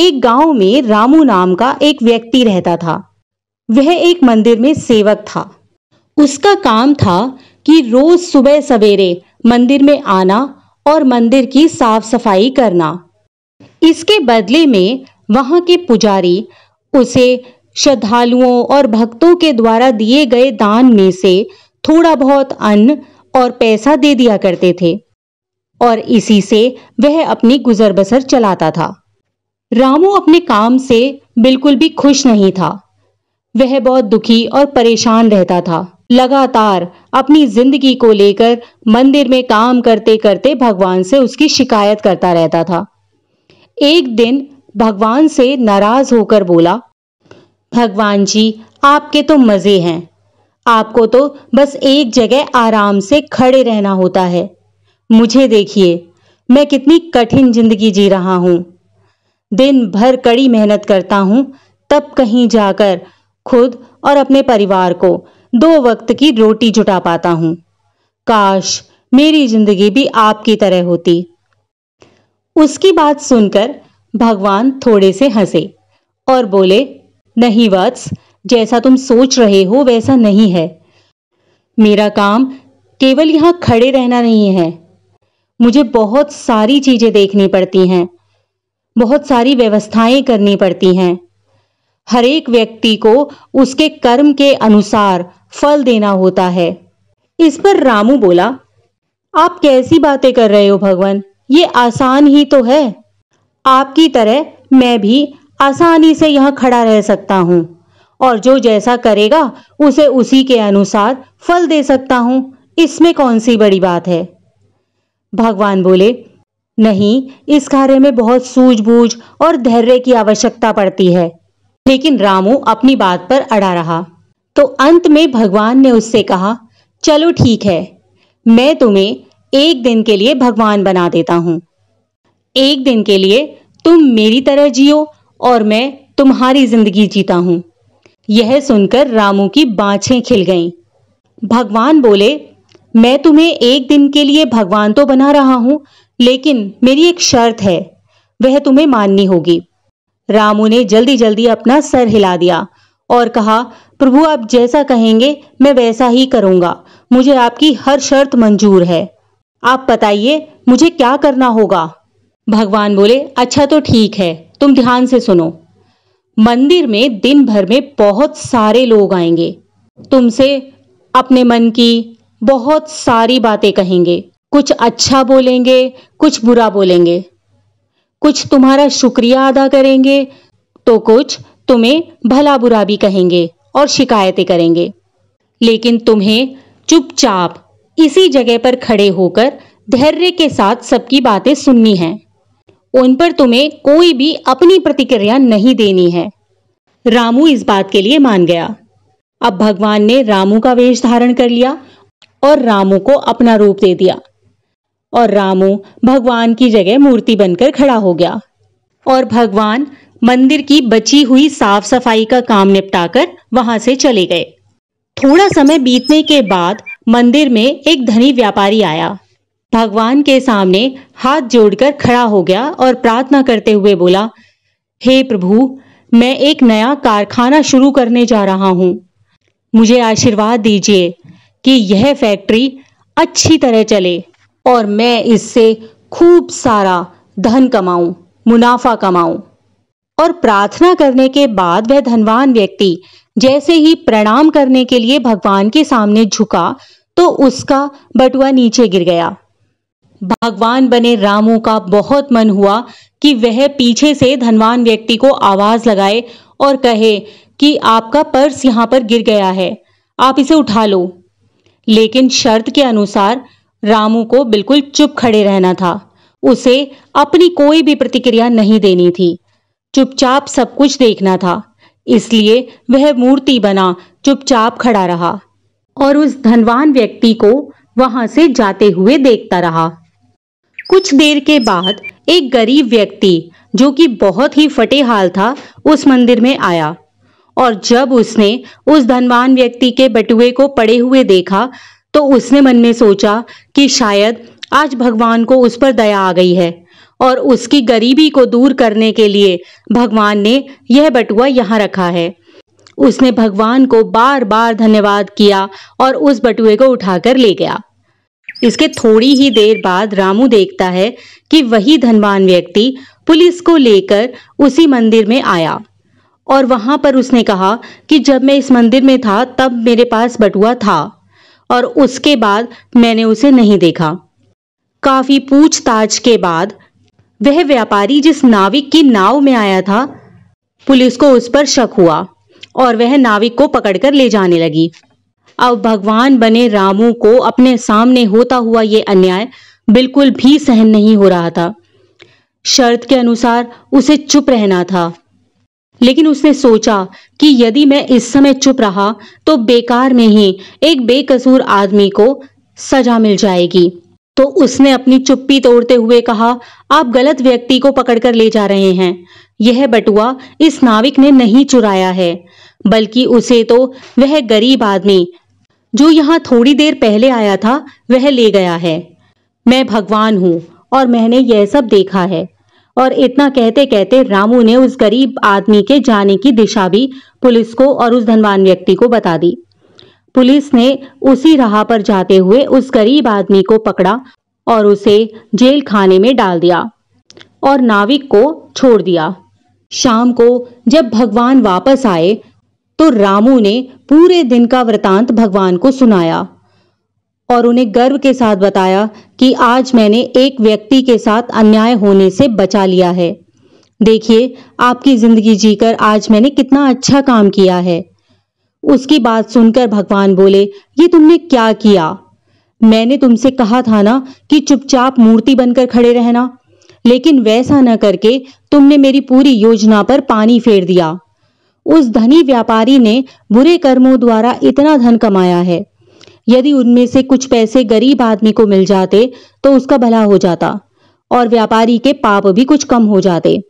एक गांव में रामू नाम का एक व्यक्ति रहता था वह एक मंदिर में सेवक था उसका काम था कि रोज सुबह सवेरे मंदिर में आना और मंदिर की साफ सफाई करना इसके बदले में वहां के पुजारी उसे श्रद्धालुओं और भक्तों के द्वारा दिए गए दान में से थोड़ा बहुत अन्न और पैसा दे दिया करते थे और इसी से वह अपनी गुजर बसर चलाता था रामू अपने काम से बिल्कुल भी खुश नहीं था वह बहुत दुखी और परेशान रहता था लगातार अपनी जिंदगी को लेकर मंदिर में काम करते करते भगवान से उसकी शिकायत करता रहता था एक दिन भगवान से नाराज होकर बोला भगवान जी आपके तो मजे हैं आपको तो बस एक जगह आराम से खड़े रहना होता है मुझे देखिए मैं कितनी कठिन जिंदगी जी रहा हूं दिन भर कड़ी मेहनत करता हूँ तब कहीं जाकर खुद और अपने परिवार को दो वक्त की रोटी जुटा पाता हूँ काश मेरी जिंदगी भी आपकी तरह होती उसकी बात सुनकर भगवान थोड़े से हंसे और बोले नहीं वत्स जैसा तुम सोच रहे हो वैसा नहीं है मेरा काम केवल यहाँ खड़े रहना नहीं है मुझे बहुत सारी चीजें देखनी पड़ती हैं बहुत सारी व्यवस्थाएं करनी पड़ती हैं हर एक व्यक्ति को उसके कर्म के अनुसार फल देना होता है इस पर रामू बोला आप कैसी बातें कर रहे हो भगवान ये आसान ही तो है आपकी तरह मैं भी आसानी से यहाँ खड़ा रह सकता हूँ और जो जैसा करेगा उसे उसी के अनुसार फल दे सकता हूँ इसमें कौन सी बड़ी बात है भगवान बोले नहीं इस कार्य में बहुत सूझबूझ और धैर्य की आवश्यकता पड़ती है लेकिन रामू अपनी बात पर अड़ा रहा तो अंत में भगवान ने उससे कहा चलो ठीक है मैं तुम्हें एक दिन के लिए भगवान बना देता हूँ एक दिन के लिए तुम मेरी तरह जियो और मैं तुम्हारी जिंदगी जीता हूं यह सुनकर रामू की बाछें खिल गईं। भगवान बोले मैं तुम्हें एक दिन के लिए भगवान तो बना रहा हूं लेकिन मेरी एक शर्त है वह तुम्हें माननी होगी रामू ने जल्दी जल्दी अपना सर हिला दिया और कहा प्रभु आप जैसा कहेंगे मैं वैसा ही करूंगा मुझे आपकी हर शर्त मंजूर है आप बताइए मुझे क्या करना होगा भगवान बोले अच्छा तो ठीक है तुम ध्यान से सुनो मंदिर में दिन भर में बहुत सारे लोग आएंगे तुमसे अपने मन की बहुत सारी बातें कहेंगे कुछ अच्छा बोलेंगे कुछ बुरा बोलेंगे कुछ तुम्हारा शुक्रिया अदा करेंगे तो कुछ तुम्हें भला बुरा भी कहेंगे और शिकायतें करेंगे लेकिन तुम्हें चुपचाप इसी जगह पर खड़े होकर धैर्य के साथ सबकी बातें सुननी है उन पर तुम्हें कोई भी अपनी प्रतिक्रिया नहीं देनी है रामू इस बात के लिए मान गया अब भगवान ने रामू का वेश धारण कर लिया और रामू को अपना रूप दे दिया और रामू भगवान की जगह मूर्ति बनकर खड़ा हो गया और भगवान मंदिर की बची हुई साफ सफाई का काम निपटाकर वहां से चले गए थोड़ा समय बीतने के बाद मंदिर में एक धनी व्यापारी आया भगवान के सामने हाथ जोड़कर खड़ा हो गया और प्रार्थना करते हुए बोला हे प्रभु मैं एक नया कारखाना शुरू करने जा रहा हूं मुझे आशीर्वाद दीजिए कि यह फैक्ट्री अच्छी तरह चले और मैं इससे खूब सारा धन कमाऊं मुनाफा कमाऊं और प्रार्थना करने के बाद वह धनवान व्यक्ति जैसे ही प्रणाम करने के लिए भगवान के सामने झुका तो उसका बटुआ नीचे गिर गया भगवान बने रामू का बहुत मन हुआ कि वह पीछे से धनवान व्यक्ति को आवाज लगाए और कहे कि आपका पर्स यहां पर गिर गया है आप इसे उठा लो लेकिन शर्त के अनुसार रामू को बिल्कुल चुप खड़े रहना था उसे अपनी कोई भी प्रतिक्रिया नहीं देनी थी चुपचाप सब कुछ देखना था इसलिए वह मूर्ति बना चुपचाप खड़ा रहा और उस धनवान व्यक्ति को वहां से जाते हुए देखता रहा कुछ देर के बाद एक गरीब व्यक्ति जो कि बहुत ही फटे हाल था उस मंदिर में आया और जब उसने उस धनवान व्यक्ति के बटुए को पड़े हुए देखा तो उसने मन में सोचा कि शायद आज भगवान को उस पर दया आ गई है और उसकी गरीबी को दूर करने के लिए भगवान ने यह बटुआ यहाँ रखा है उसने भगवान को बार बार धन्यवाद किया और उस बटुए को उठाकर ले गया इसके थोड़ी ही देर बाद रामू देखता है कि वही धनवान व्यक्ति पुलिस को लेकर उसी मंदिर में आया और वहां पर उसने कहा कि जब मैं इस मंदिर में था तब मेरे पास बटुआ था और उसके बाद मैंने उसे नहीं देखा काफी पूछताछ के बाद वह व्यापारी जिस नाविक की नाव में आया था पुलिस को उस पर शक हुआ और वह नाविक को पकड़कर ले जाने लगी अब भगवान बने रामू को अपने सामने होता हुआ ये अन्याय बिल्कुल भी सहन नहीं हो रहा था शर्त के अनुसार उसे चुप रहना था लेकिन उसने सोचा कि यदि मैं इस समय चुप रहा तो बेकार में ही एक बेकसूर आदमी को सजा मिल जाएगी तो उसने अपनी चुप्पी तोड़ते हुए कहा आप गलत व्यक्ति को पकड़कर ले जा रहे हैं यह बटुआ इस नाविक ने नहीं चुराया है बल्कि उसे तो वह गरीब आदमी जो यहाँ थोड़ी देर पहले आया था वह ले गया है मैं भगवान हूं और मैंने यह सब देखा है और इतना कहते कहते रामू ने उस गरीब आदमी के जाने की दिशा भी पुलिस को और उस धनवान व्यक्ति को बता दी पुलिस ने उसी राह पर जाते हुए उस गरीब आदमी को पकड़ा और उसे जेल खाने में डाल दिया और नाविक को छोड़ दिया शाम को जब भगवान वापस आए तो रामू ने पूरे दिन का वृतांत भगवान को सुनाया और उन्हें गर्व के साथ बताया कि आज मैंने एक व्यक्ति के साथ अन्याय होने से बचा लिया है देखिए आपकी जिंदगी जीकर आज मैंने कितना अच्छा काम किया है उसकी बात सुनकर भगवान बोले ये तुमने क्या किया मैंने तुमसे कहा था ना कि चुपचाप मूर्ति बनकर खड़े रहना लेकिन वैसा न करके तुमने मेरी पूरी योजना पर पानी फेर दिया उस धनी व्यापारी ने बुरे कर्मों द्वारा इतना धन कमाया है यदि उनमें से कुछ पैसे गरीब आदमी को मिल जाते तो उसका भला हो जाता और व्यापारी के पाप भी कुछ कम हो जाते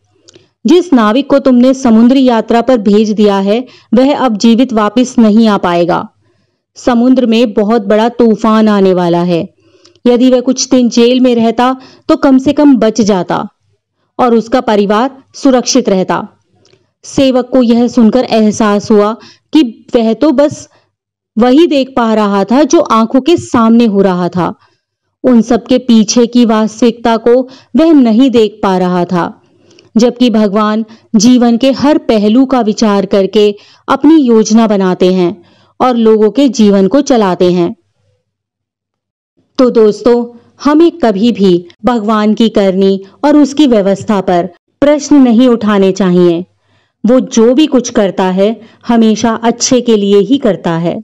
जिस नाविक को तुमने समुद्री यात्रा पर भेज दिया है वह अब जीवित वापस नहीं आ पाएगा समुद्र में बहुत बड़ा तूफान आने वाला है यदि वह कुछ दिन जेल में रहता तो कम से कम बच जाता और उसका परिवार सुरक्षित रहता सेवक को यह सुनकर एहसास हुआ कि वह तो बस वही देख पा रहा था जो आंखों के सामने हो रहा था उन सब के पीछे की वास्तविकता को वह नहीं देख पा रहा था जबकि भगवान जीवन के हर पहलू का विचार करके अपनी योजना बनाते हैं और लोगों के जीवन को चलाते हैं तो दोस्तों हमें कभी भी भगवान की करनी और उसकी व्यवस्था पर प्रश्न नहीं उठाने चाहिए वो जो भी कुछ करता है हमेशा अच्छे के लिए ही करता है